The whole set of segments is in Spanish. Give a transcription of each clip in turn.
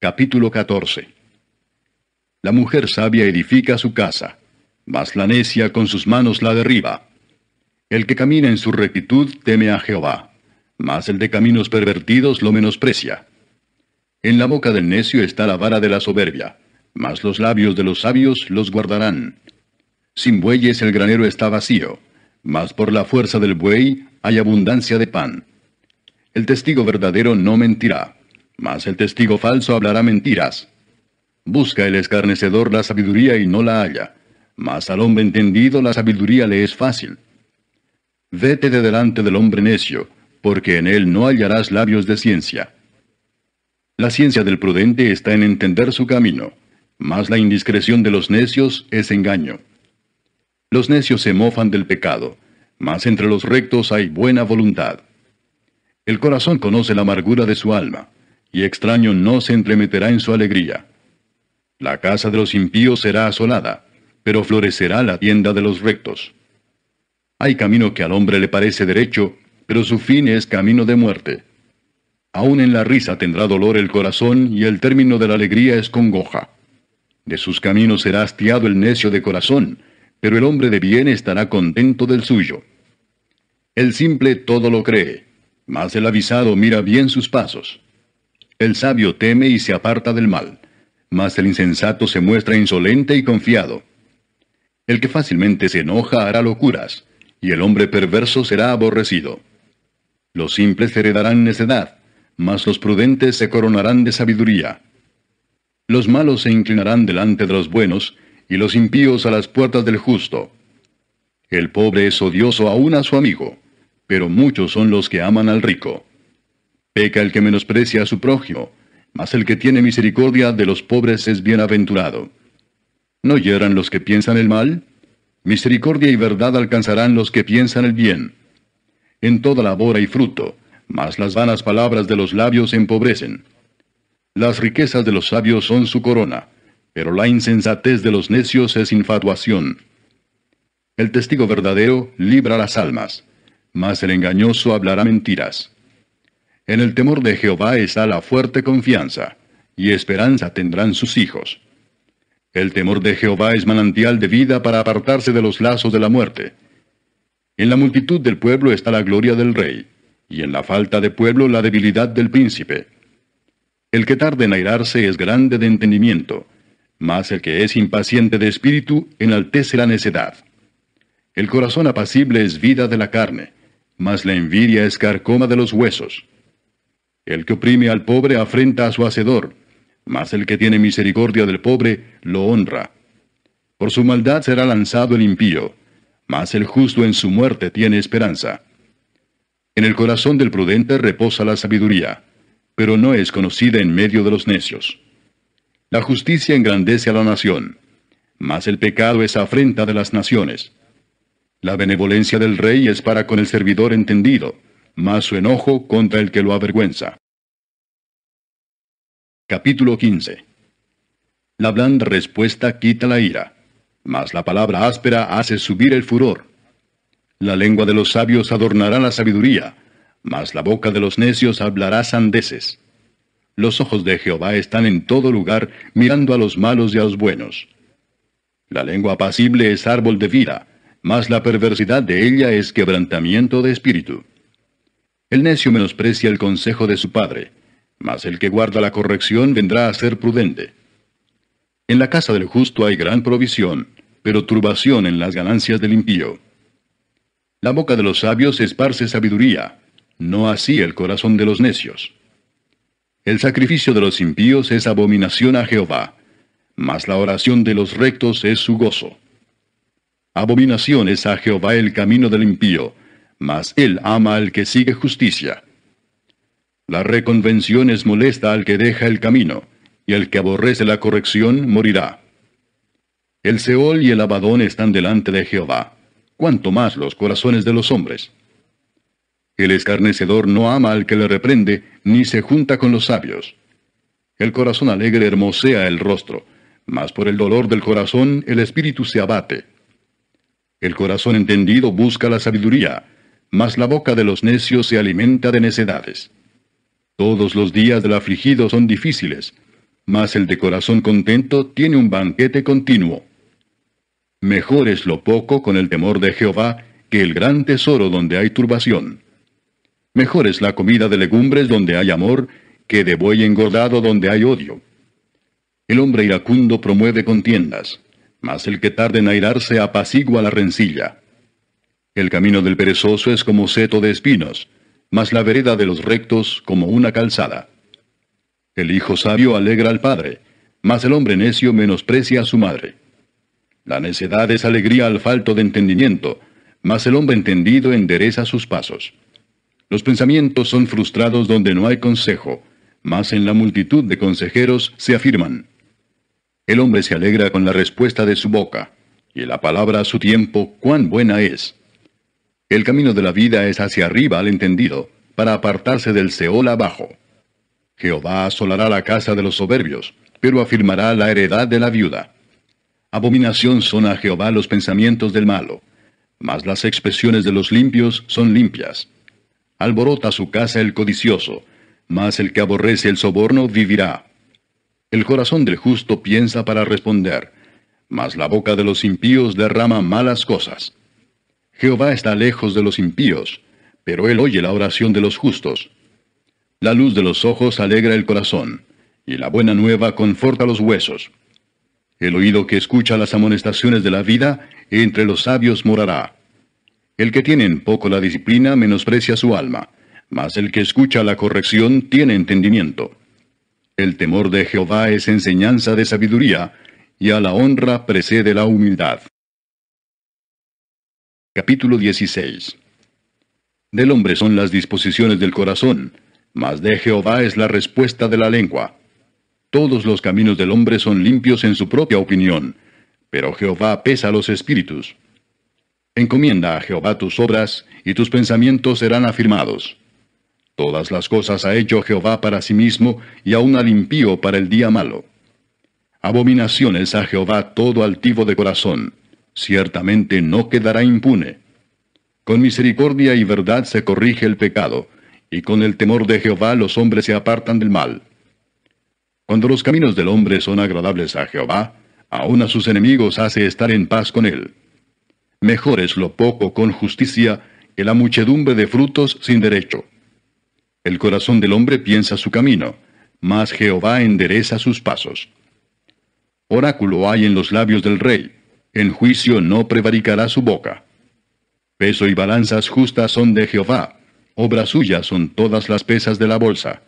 Capítulo 14 La mujer sabia edifica su casa, mas la necia con sus manos la derriba. El que camina en su rectitud teme a Jehová, mas el de caminos pervertidos lo menosprecia. En la boca del necio está la vara de la soberbia, mas los labios de los sabios los guardarán. Sin bueyes el granero está vacío, mas por la fuerza del buey hay abundancia de pan. El testigo verdadero no mentirá mas el testigo falso hablará mentiras. Busca el escarnecedor la sabiduría y no la halla, mas al hombre entendido la sabiduría le es fácil. Vete de delante del hombre necio, porque en él no hallarás labios de ciencia. La ciencia del prudente está en entender su camino, mas la indiscreción de los necios es engaño. Los necios se mofan del pecado, mas entre los rectos hay buena voluntad. El corazón conoce la amargura de su alma, y extraño no se entremeterá en su alegría. La casa de los impíos será asolada, pero florecerá la tienda de los rectos. Hay camino que al hombre le parece derecho, pero su fin es camino de muerte. Aún en la risa tendrá dolor el corazón y el término de la alegría es congoja. De sus caminos será hastiado el necio de corazón, pero el hombre de bien estará contento del suyo. El simple todo lo cree, mas el avisado mira bien sus pasos. El sabio teme y se aparta del mal, mas el insensato se muestra insolente y confiado. El que fácilmente se enoja hará locuras, y el hombre perverso será aborrecido. Los simples heredarán necedad, mas los prudentes se coronarán de sabiduría. Los malos se inclinarán delante de los buenos, y los impíos a las puertas del justo. El pobre es odioso aún a su amigo, pero muchos son los que aman al rico. Peca el que menosprecia a su prójimo, mas el que tiene misericordia de los pobres es bienaventurado. ¿No hieran los que piensan el mal? Misericordia y verdad alcanzarán los que piensan el bien. En toda labor hay fruto, mas las vanas palabras de los labios empobrecen. Las riquezas de los sabios son su corona, pero la insensatez de los necios es infatuación. El testigo verdadero libra las almas, mas el engañoso hablará mentiras. En el temor de Jehová está la fuerte confianza, y esperanza tendrán sus hijos. El temor de Jehová es manantial de vida para apartarse de los lazos de la muerte. En la multitud del pueblo está la gloria del rey, y en la falta de pueblo la debilidad del príncipe. El que tarde en airarse es grande de entendimiento, mas el que es impaciente de espíritu enaltece la necedad. El corazón apacible es vida de la carne, mas la envidia es carcoma de los huesos. El que oprime al pobre afrenta a su hacedor, mas el que tiene misericordia del pobre lo honra. Por su maldad será lanzado el impío, mas el justo en su muerte tiene esperanza. En el corazón del prudente reposa la sabiduría, pero no es conocida en medio de los necios. La justicia engrandece a la nación, mas el pecado es afrenta de las naciones. La benevolencia del rey es para con el servidor entendido, más su enojo contra el que lo avergüenza. Capítulo 15 La blanda respuesta quita la ira, mas la palabra áspera hace subir el furor. La lengua de los sabios adornará la sabiduría, mas la boca de los necios hablará sandeces. Los ojos de Jehová están en todo lugar, mirando a los malos y a los buenos. La lengua apacible es árbol de vida, mas la perversidad de ella es quebrantamiento de espíritu. El necio menosprecia el consejo de su padre, mas el que guarda la corrección vendrá a ser prudente. En la casa del justo hay gran provisión, pero turbación en las ganancias del impío. La boca de los sabios esparce sabiduría, no así el corazón de los necios. El sacrificio de los impíos es abominación a Jehová, mas la oración de los rectos es su gozo. Abominación es a Jehová el camino del impío, mas Él ama al que sigue justicia. La reconvención es molesta al que deja el camino, y el que aborrece la corrección morirá. El Seol y el Abadón están delante de Jehová, cuanto más los corazones de los hombres. El escarnecedor no ama al que le reprende, ni se junta con los sabios. El corazón alegre hermosea el rostro, mas por el dolor del corazón el espíritu se abate. El corazón entendido busca la sabiduría, mas la boca de los necios se alimenta de necedades. Todos los días del afligido son difíciles, mas el de corazón contento tiene un banquete continuo. Mejor es lo poco con el temor de Jehová que el gran tesoro donde hay turbación. Mejor es la comida de legumbres donde hay amor que de buey engordado donde hay odio. El hombre iracundo promueve contiendas, mas el que tarde en airarse apacigua la rencilla. El camino del perezoso es como seto de espinos, mas la vereda de los rectos como una calzada. El hijo sabio alegra al padre, mas el hombre necio menosprecia a su madre. La necedad es alegría al falto de entendimiento, mas el hombre entendido endereza sus pasos. Los pensamientos son frustrados donde no hay consejo, mas en la multitud de consejeros se afirman. El hombre se alegra con la respuesta de su boca, y la palabra a su tiempo cuán buena es. El camino de la vida es hacia arriba al entendido, para apartarse del Seol abajo. Jehová asolará la casa de los soberbios, pero afirmará la heredad de la viuda. Abominación son a Jehová los pensamientos del malo, mas las expresiones de los limpios son limpias. Alborota su casa el codicioso, mas el que aborrece el soborno vivirá. El corazón del justo piensa para responder, mas la boca de los impíos derrama malas cosas. Jehová está lejos de los impíos, pero él oye la oración de los justos. La luz de los ojos alegra el corazón, y la buena nueva conforta los huesos. El oído que escucha las amonestaciones de la vida, entre los sabios morará. El que tiene en poco la disciplina menosprecia su alma, mas el que escucha la corrección tiene entendimiento. El temor de Jehová es enseñanza de sabiduría, y a la honra precede la humildad. Capítulo 16 Del hombre son las disposiciones del corazón, mas de Jehová es la respuesta de la lengua. Todos los caminos del hombre son limpios en su propia opinión, pero Jehová pesa los espíritus. Encomienda a Jehová tus obras, y tus pensamientos serán afirmados. Todas las cosas ha hecho Jehová para sí mismo, y aún al impío para el día malo. Abominaciones a Jehová todo altivo de corazón ciertamente no quedará impune. Con misericordia y verdad se corrige el pecado, y con el temor de Jehová los hombres se apartan del mal. Cuando los caminos del hombre son agradables a Jehová, aun a sus enemigos hace estar en paz con él. Mejor es lo poco con justicia que la muchedumbre de frutos sin derecho. El corazón del hombre piensa su camino, mas Jehová endereza sus pasos. Oráculo hay en los labios del rey, en juicio no prevaricará su boca. Peso y balanzas justas son de Jehová, obra suya son todas las pesas de la bolsa.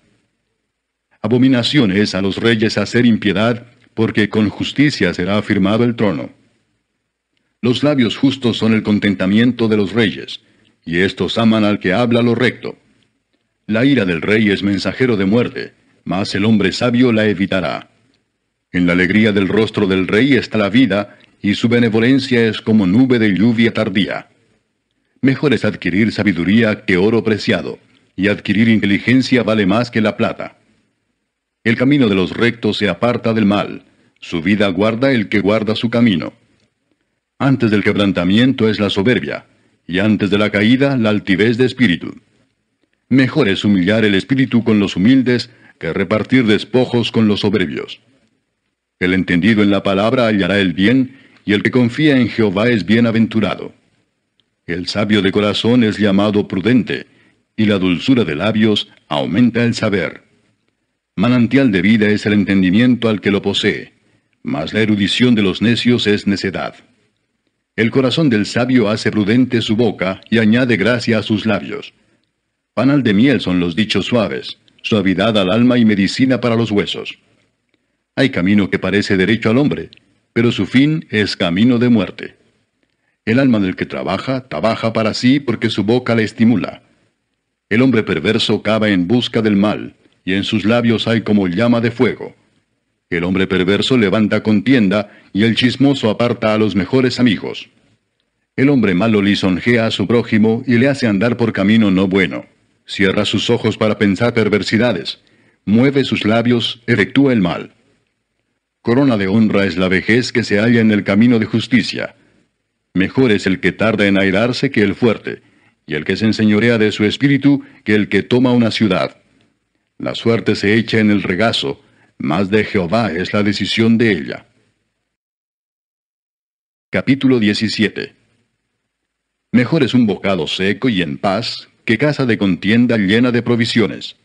Abominación es a los reyes hacer impiedad, porque con justicia será afirmado el trono. Los labios justos son el contentamiento de los reyes, y estos aman al que habla lo recto. La ira del rey es mensajero de muerte, mas el hombre sabio la evitará. En la alegría del rostro del rey está la vida, y su benevolencia es como nube de lluvia tardía. Mejor es adquirir sabiduría que oro preciado, y adquirir inteligencia vale más que la plata. El camino de los rectos se aparta del mal, su vida guarda el que guarda su camino. Antes del quebrantamiento es la soberbia, y antes de la caída la altivez de espíritu. Mejor es humillar el espíritu con los humildes que repartir despojos con los soberbios. El entendido en la palabra hallará el bien y el que confía en Jehová es bienaventurado. El sabio de corazón es llamado prudente, y la dulzura de labios aumenta el saber. Manantial de vida es el entendimiento al que lo posee, mas la erudición de los necios es necedad. El corazón del sabio hace prudente su boca y añade gracia a sus labios. Panal de miel son los dichos suaves, suavidad al alma y medicina para los huesos. Hay camino que parece derecho al hombre, pero su fin es camino de muerte. El alma del que trabaja, trabaja para sí porque su boca le estimula. El hombre perverso cava en busca del mal, y en sus labios hay como llama de fuego. El hombre perverso levanta contienda, y el chismoso aparta a los mejores amigos. El hombre malo lisonjea a su prójimo y le hace andar por camino no bueno. Cierra sus ojos para pensar perversidades. Mueve sus labios, efectúa el mal. Corona de honra es la vejez que se halla en el camino de justicia. Mejor es el que tarda en airarse que el fuerte, y el que se enseñorea de su espíritu que el que toma una ciudad. La suerte se echa en el regazo, más de Jehová es la decisión de ella. Capítulo 17 Mejor es un bocado seco y en paz que casa de contienda llena de provisiones.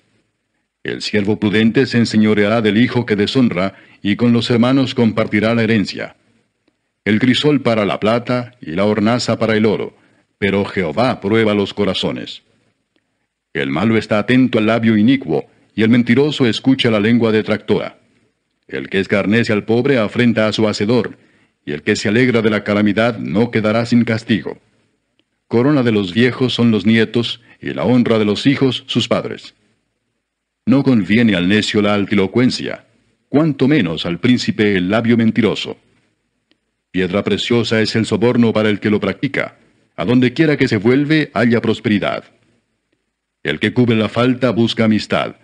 El siervo prudente se enseñoreará del hijo que deshonra y con los hermanos compartirá la herencia. El crisol para la plata y la hornaza para el oro, pero Jehová prueba los corazones. El malo está atento al labio inicuo, y el mentiroso escucha la lengua detractora. El que escarnece al pobre afrenta a su hacedor, y el que se alegra de la calamidad no quedará sin castigo. Corona de los viejos son los nietos, y la honra de los hijos sus padres. No conviene al necio la altilocuencia, cuanto menos al príncipe el labio mentiroso. Piedra preciosa es el soborno para el que lo practica. A donde quiera que se vuelve, haya prosperidad. El que cubre la falta busca amistad,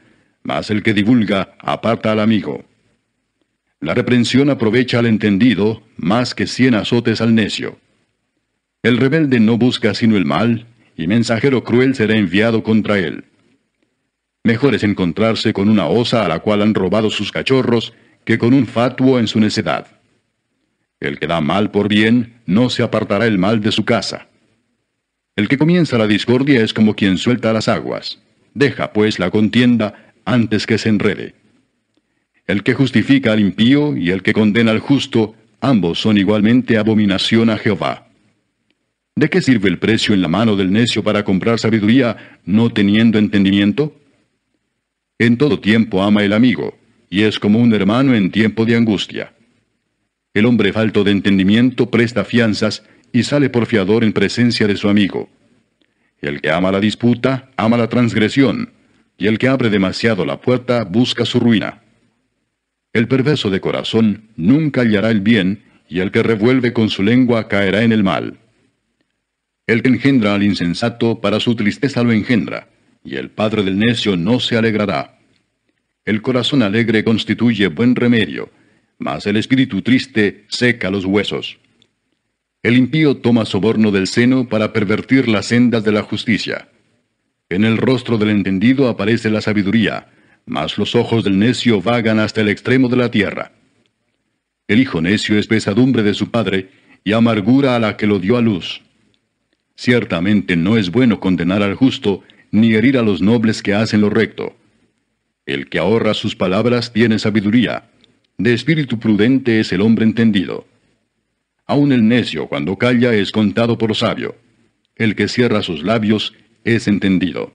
mas el que divulga aparta al amigo. La reprensión aprovecha al entendido más que cien azotes al necio. El rebelde no busca sino el mal, y mensajero cruel será enviado contra él. Mejor es encontrarse con una osa a la cual han robado sus cachorros que con un fatuo en su necedad. El que da mal por bien, no se apartará el mal de su casa. El que comienza la discordia es como quien suelta las aguas. Deja pues la contienda antes que se enrede. El que justifica al impío y el que condena al justo, ambos son igualmente abominación a Jehová. ¿De qué sirve el precio en la mano del necio para comprar sabiduría no teniendo entendimiento? En todo tiempo ama el amigo, y es como un hermano en tiempo de angustia. El hombre falto de entendimiento presta fianzas y sale por fiador en presencia de su amigo. El que ama la disputa, ama la transgresión, y el que abre demasiado la puerta busca su ruina. El perverso de corazón nunca hallará el bien, y el que revuelve con su lengua caerá en el mal. El que engendra al insensato para su tristeza lo engendra, y el padre del necio no se alegrará. El corazón alegre constituye buen remedio, mas el espíritu triste seca los huesos. El impío toma soborno del seno para pervertir las sendas de la justicia. En el rostro del entendido aparece la sabiduría, mas los ojos del necio vagan hasta el extremo de la tierra. El hijo necio es pesadumbre de su padre y amargura a la que lo dio a luz. Ciertamente no es bueno condenar al justo ni herir a los nobles que hacen lo recto. El que ahorra sus palabras tiene sabiduría. De espíritu prudente es el hombre entendido. Aun el necio cuando calla es contado por sabio. El que cierra sus labios es entendido.